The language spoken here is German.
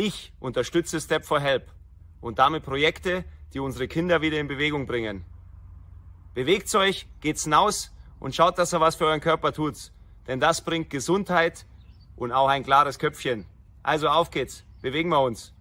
Ich unterstütze Step for Help und damit Projekte, die unsere Kinder wieder in Bewegung bringen. Bewegt euch, geht's hinaus und schaut, dass ihr was für euren Körper tut. Denn das bringt Gesundheit und auch ein klares Köpfchen. Also auf geht's, bewegen wir uns.